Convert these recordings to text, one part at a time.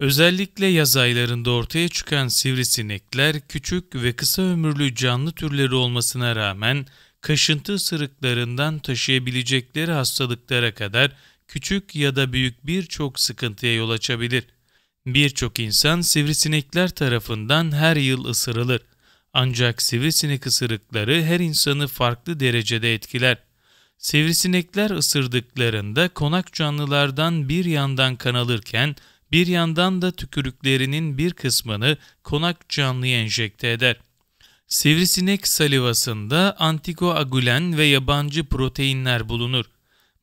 Özellikle yaz aylarında ortaya çıkan sivrisinekler küçük ve kısa ömürlü canlı türleri olmasına rağmen kaşıntı ısırıklarından taşıyabilecekleri hastalıklara kadar küçük ya da büyük birçok sıkıntıya yol açabilir. Birçok insan sivrisinekler tarafından her yıl ısırılır. Ancak sivrisinek ısırıkları her insanı farklı derecede etkiler. Sivrisinekler ısırdıklarında konak canlılardan bir yandan kan alırken bir yandan da tükürüklerinin bir kısmını konak canlıya enjekte eder. Sivrisinek salivasında antikoagülen ve yabancı proteinler bulunur.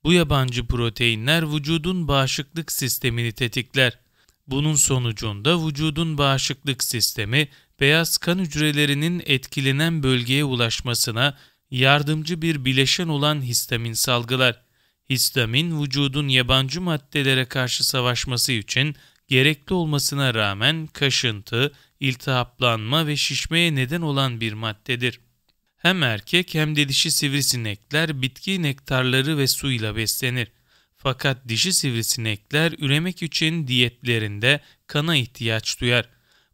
Bu yabancı proteinler vücudun bağışıklık sistemini tetikler. Bunun sonucunda vücudun bağışıklık sistemi beyaz kan hücrelerinin etkilenen bölgeye ulaşmasına yardımcı bir bileşen olan histamin salgılar histamin vücudun yabancı maddelere karşı savaşması için gerekli olmasına rağmen kaşıntı, iltihaplanma ve şişmeye neden olan bir maddedir. Hem erkek hem de dişi sivrisinekler bitki nektarları ve suyla beslenir. Fakat dişi sivrisinekler üremek için diyetlerinde kana ihtiyaç duyar.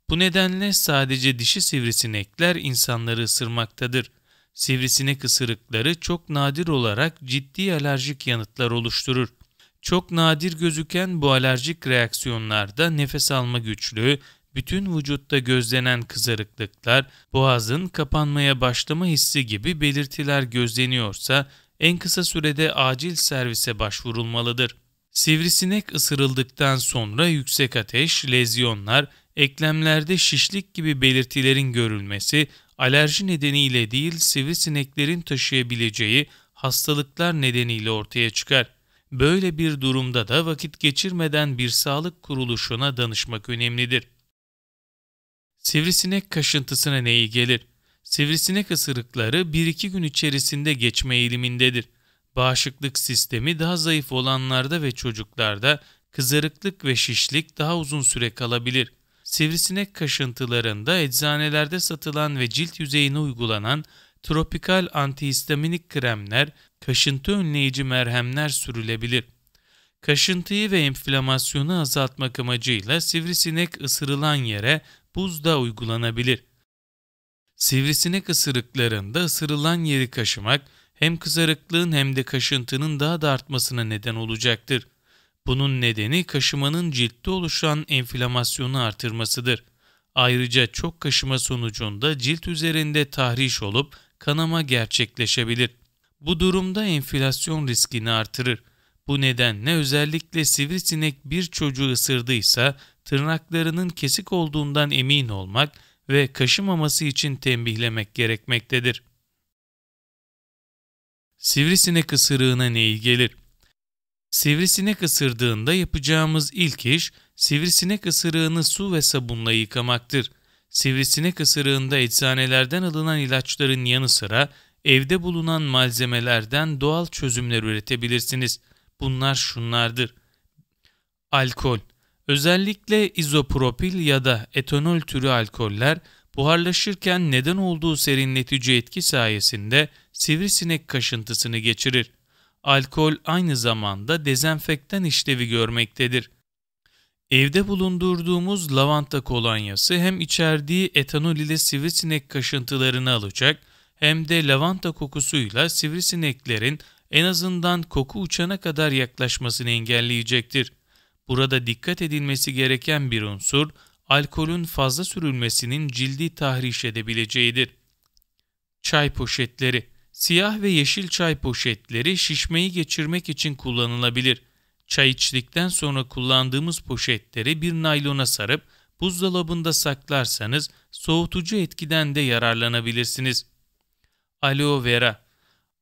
Bu nedenle sadece dişi sivrisinekler insanları ısırmaktadır. Sivrisinek ısırıkları çok nadir olarak ciddi alerjik yanıtlar oluşturur. Çok nadir gözüken bu alerjik reaksiyonlarda nefes alma güçlüğü, bütün vücutta gözlenen kızarıklıklar, boğazın kapanmaya başlama hissi gibi belirtiler gözleniyorsa en kısa sürede acil servise başvurulmalıdır. Sivrisinek ısırıldıktan sonra yüksek ateş, lezyonlar, eklemlerde şişlik gibi belirtilerin görülmesi alerji nedeniyle değil sivrisineklerin taşıyabileceği hastalıklar nedeniyle ortaya çıkar. Böyle bir durumda da vakit geçirmeden bir sağlık kuruluşuna danışmak önemlidir. Sivrisinek kaşıntısına neyi gelir? Sivrisinek ısırıkları 1-2 gün içerisinde geçme eğilimindedir. Bağışıklık sistemi daha zayıf olanlarda ve çocuklarda kızarıklık ve şişlik daha uzun süre kalabilir sivrisinek kaşıntılarında eczanelerde satılan ve cilt yüzeyine uygulanan tropikal antihistaminik kremler, kaşıntı önleyici merhemler sürülebilir. Kaşıntıyı ve enflamasyonu azaltmak amacıyla sivrisinek ısırılan yere buz da uygulanabilir. Sivrisinek ısırıklarında ısırılan yeri kaşımak hem kızarıklığın hem de kaşıntının daha da artmasına neden olacaktır. Bunun nedeni kaşımanın ciltte oluşan enflamasyonu artırmasıdır. Ayrıca çok kaşıma sonucunda cilt üzerinde tahriş olup kanama gerçekleşebilir. Bu durumda enflasyon riskini artırır. Bu nedenle özellikle sivrisinek bir çocuğu ısırdıysa tırnaklarının kesik olduğundan emin olmak ve kaşımaması için tembihlemek gerekmektedir. Sivrisinek ısırığına neyi gelir? Sivrisinek ısırdığında yapacağımız ilk iş sivrisinek ısırığını su ve sabunla yıkamaktır. Sivrisinek ısırığında eczanelerden alınan ilaçların yanı sıra evde bulunan malzemelerden doğal çözümler üretebilirsiniz. Bunlar şunlardır. Alkol Özellikle izopropil ya da etanol türü alkoller buharlaşırken neden olduğu serinletici etki sayesinde sivrisinek kaşıntısını geçirir alkol aynı zamanda dezenfektan işlevi görmektedir. Evde bulundurduğumuz lavanta kolonyası hem içerdiği etanol ile sivrisinek kaşıntılarını alacak hem de lavanta kokusuyla sivrisineklerin en azından koku uçana kadar yaklaşmasını engelleyecektir. Burada dikkat edilmesi gereken bir unsur, alkolün fazla sürülmesinin cildi tahriş edebileceğidir. Çay poşetleri Siyah ve yeşil çay poşetleri şişmeyi geçirmek için kullanılabilir. Çay içtikten sonra kullandığımız poşetleri bir naylona sarıp buzdolabında saklarsanız soğutucu etkiden de yararlanabilirsiniz. Aloe vera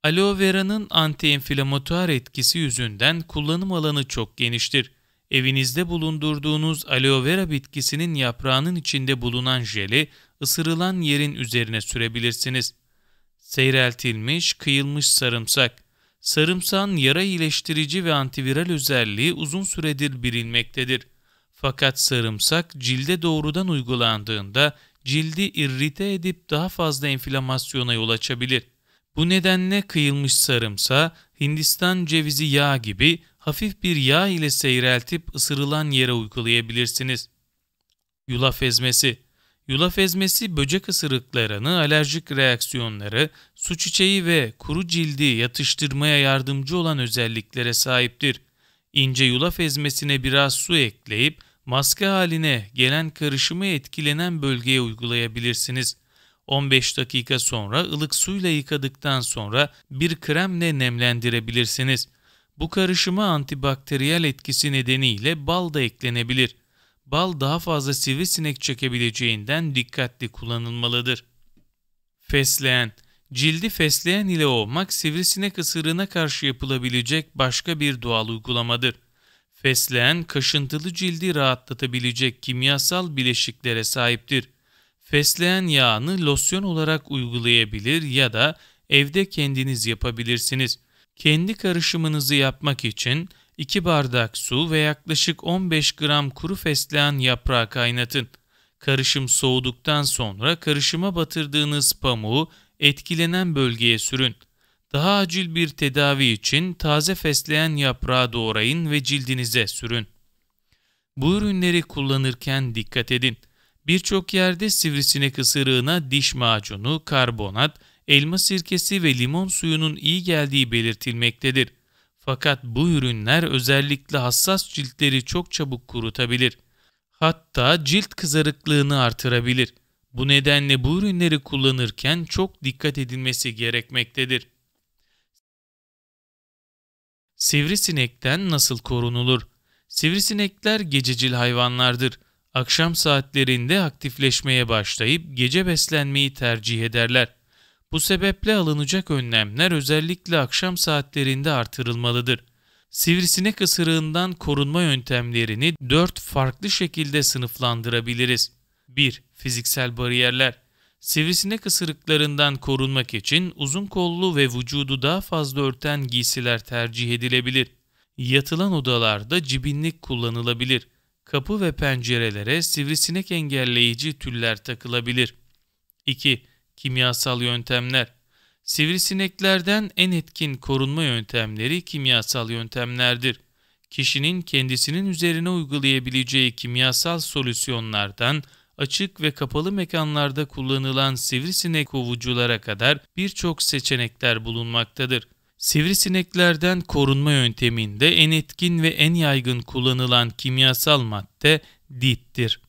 Aloe vera'nın antiinflamatuar etkisi yüzünden kullanım alanı çok geniştir. Evinizde bulundurduğunuz aloe vera bitkisinin yaprağının içinde bulunan jeli ısırılan yerin üzerine sürebilirsiniz. Seyreltilmiş, kıyılmış sarımsak. Sarımsağın yara iyileştirici ve antiviral özelliği uzun süredir bilinmektedir. Fakat sarımsak cilde doğrudan uygulandığında cildi irrite edip daha fazla enflamasyona yol açabilir. Bu nedenle kıyılmış sarımsağı Hindistan cevizi yağı gibi hafif bir yağ ile seyreltip ısırılan yere uygulayabilirsiniz. Yulaf ezmesi Yulaf ezmesi böcek ısırıklarını, alerjik reaksiyonları, su çiçeği ve kuru cildi yatıştırmaya yardımcı olan özelliklere sahiptir. İnce yulaf ezmesine biraz su ekleyip maske haline gelen karışımı etkilenen bölgeye uygulayabilirsiniz. 15 dakika sonra ılık suyla yıkadıktan sonra bir kremle nemlendirebilirsiniz. Bu karışıma antibakteriyel etkisi nedeniyle bal da eklenebilir bal daha fazla sivrisinek çekebileceğinden dikkatli kullanılmalıdır. Fesleğen Cildi fesleğen ile ovmak sivrisinek ısırığına karşı yapılabilecek başka bir doğal uygulamadır. Fesleğen kaşıntılı cildi rahatlatabilecek kimyasal bileşiklere sahiptir. Fesleğen yağını losyon olarak uygulayabilir ya da evde kendiniz yapabilirsiniz. Kendi karışımınızı yapmak için 2 bardak su ve yaklaşık 15 gram kuru fesleğen yaprağı kaynatın. Karışım soğuduktan sonra karışıma batırdığınız pamuğu etkilenen bölgeye sürün. Daha acil bir tedavi için taze fesleğen yaprağı doğrayın ve cildinize sürün. Bu ürünleri kullanırken dikkat edin. Birçok yerde sivrisinek ısırığına diş macunu, karbonat, elma sirkesi ve limon suyunun iyi geldiği belirtilmektedir. Fakat bu ürünler özellikle hassas ciltleri çok çabuk kurutabilir. Hatta cilt kızarıklığını artırabilir. Bu nedenle bu ürünleri kullanırken çok dikkat edilmesi gerekmektedir. Sivrisinekten nasıl korunulur? Sivrisinekler gececil hayvanlardır. Akşam saatlerinde aktifleşmeye başlayıp gece beslenmeyi tercih ederler. Bu sebeple alınacak önlemler özellikle akşam saatlerinde artırılmalıdır. Sivrisinek ısırığından korunma yöntemlerini 4 farklı şekilde sınıflandırabiliriz. 1. Fiziksel bariyerler Sivrisinek ısırıklarından korunmak için uzun kollu ve vücudu daha fazla örten giysiler tercih edilebilir. Yatılan odalarda cibinlik kullanılabilir. Kapı ve pencerelere sivrisinek engelleyici tüller takılabilir. 2 kimyasal yöntemler. Sivrisineklerden en etkin korunma yöntemleri kimyasal yöntemlerdir. Kişinin kendisinin üzerine uygulayabileceği kimyasal solüsyonlardan açık ve kapalı mekanlarda kullanılan sivrisinek kovuculara kadar birçok seçenekler bulunmaktadır. Sivrisineklerden korunma yönteminde en etkin ve en yaygın kullanılan kimyasal madde DIT'tir.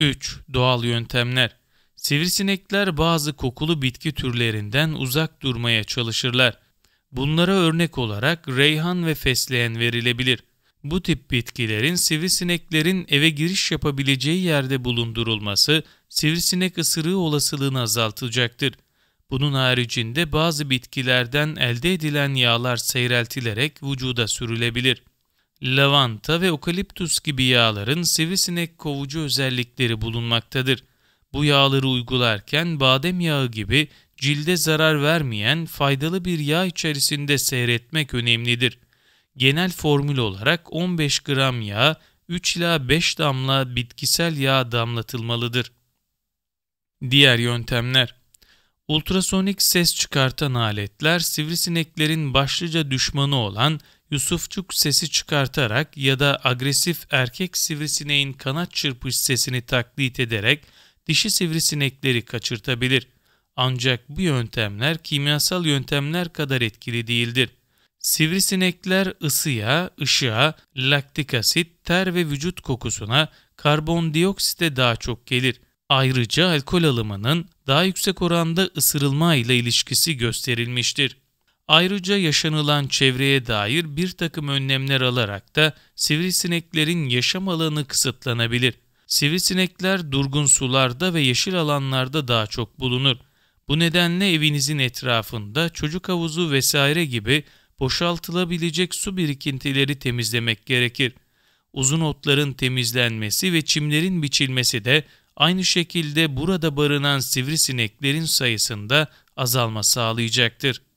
3. Doğal yöntemler Sivrisinekler bazı kokulu bitki türlerinden uzak durmaya çalışırlar. Bunlara örnek olarak reyhan ve fesleğen verilebilir. Bu tip bitkilerin sivrisineklerin eve giriş yapabileceği yerde bulundurulması sivrisinek ısırığı olasılığını azaltacaktır. Bunun haricinde bazı bitkilerden elde edilen yağlar seyreltilerek vücuda sürülebilir. Lavanta ve okaliptus gibi yağların sivrisinek kovucu özellikleri bulunmaktadır. Bu yağları uygularken badem yağı gibi cilde zarar vermeyen faydalı bir yağ içerisinde seyretmek önemlidir. Genel formül olarak 15 gram yağ 3 ila 5 damla bitkisel yağ damlatılmalıdır. Diğer yöntemler Ultrasonik ses çıkartan aletler sivrisineklerin başlıca düşmanı olan yusufçuk sesi çıkartarak ya da agresif erkek sivrisineğin kanat çırpış sesini taklit ederek dişi sivrisinekleri kaçırtabilir. Ancak bu yöntemler kimyasal yöntemler kadar etkili değildir. Sivrisinekler ısıya, ışığa, laktik asit, ter ve vücut kokusuna, karbondioksite daha çok gelir. Ayrıca alkol alımının daha yüksek oranda ısırılma ile ilişkisi gösterilmiştir. Ayrıca yaşanılan çevreye dair bir takım önlemler alarak da sivrisineklerin yaşam alanı kısıtlanabilir. Sivrisinekler durgun sularda ve yeşil alanlarda daha çok bulunur. Bu nedenle evinizin etrafında çocuk havuzu vesaire gibi boşaltılabilecek su birikintileri temizlemek gerekir. Uzun otların temizlenmesi ve çimlerin biçilmesi de aynı şekilde burada barınan sivrisineklerin sayısında azalma sağlayacaktır.